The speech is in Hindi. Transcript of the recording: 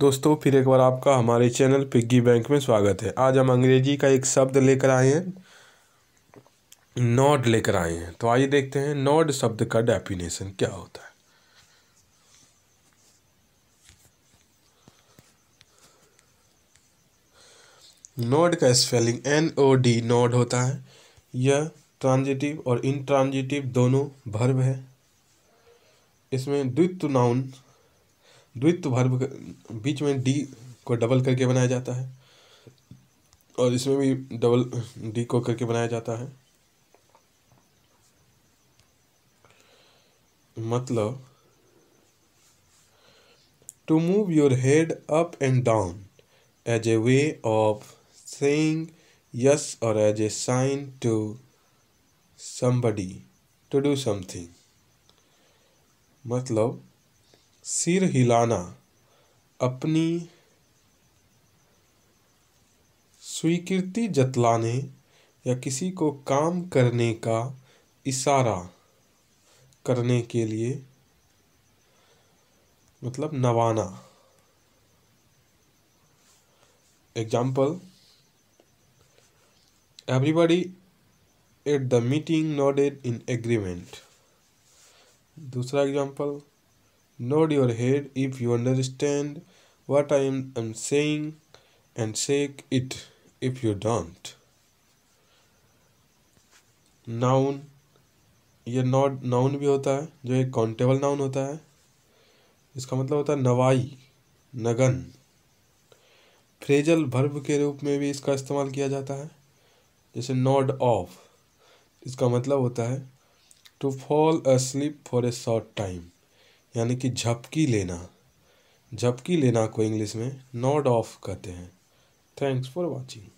दोस्तों फिर एक बार आपका हमारे चैनल पिग्गी बैंक में स्वागत है आज हम अंग्रेजी का एक शब्द लेकर आए हैं नॉड लेकर आए हैं तो आइए देखते हैं नॉड शब्द का डेफिनेशन क्या होता है नॉड का spelling N O D nod होता है यह ट्रांजिटिव और इनट्रांजिटिव दोनों भर्व है इसमें द्वित्व नाउन द्वित्व भर्व बीच में डी को डबल करके बनाया जाता है और इसमें भी डबल डी को करके बनाया जाता है मतलब to move your head up and down as a way of saying yes और as a sign to somebody to do something मतलब सिर हिलाना अपनी स्वीकृति जतलाने या किसी को काम करने का इशारा करने के लिए मतलब नवाना example everybody at the meeting not in agreement दूसरा example Nod your head if you understand what I am, am saying and shake it if you don't. Noun ये नॉट नाउन भी होता है जो एक काउंटेबल नाउन होता है इसका मतलब होता है नवाई नगन फ्रेजल भर्ब के रूप में भी इसका इस्तेमाल किया जाता है जैसे नॉड ऑफ इसका मतलब होता है to fall asleep for a short time यानी कि झपकी लेना झपकी लेना को इंग्लिश में नॉड ऑफ कहते हैं थैंक्स फॉर वॉचिंग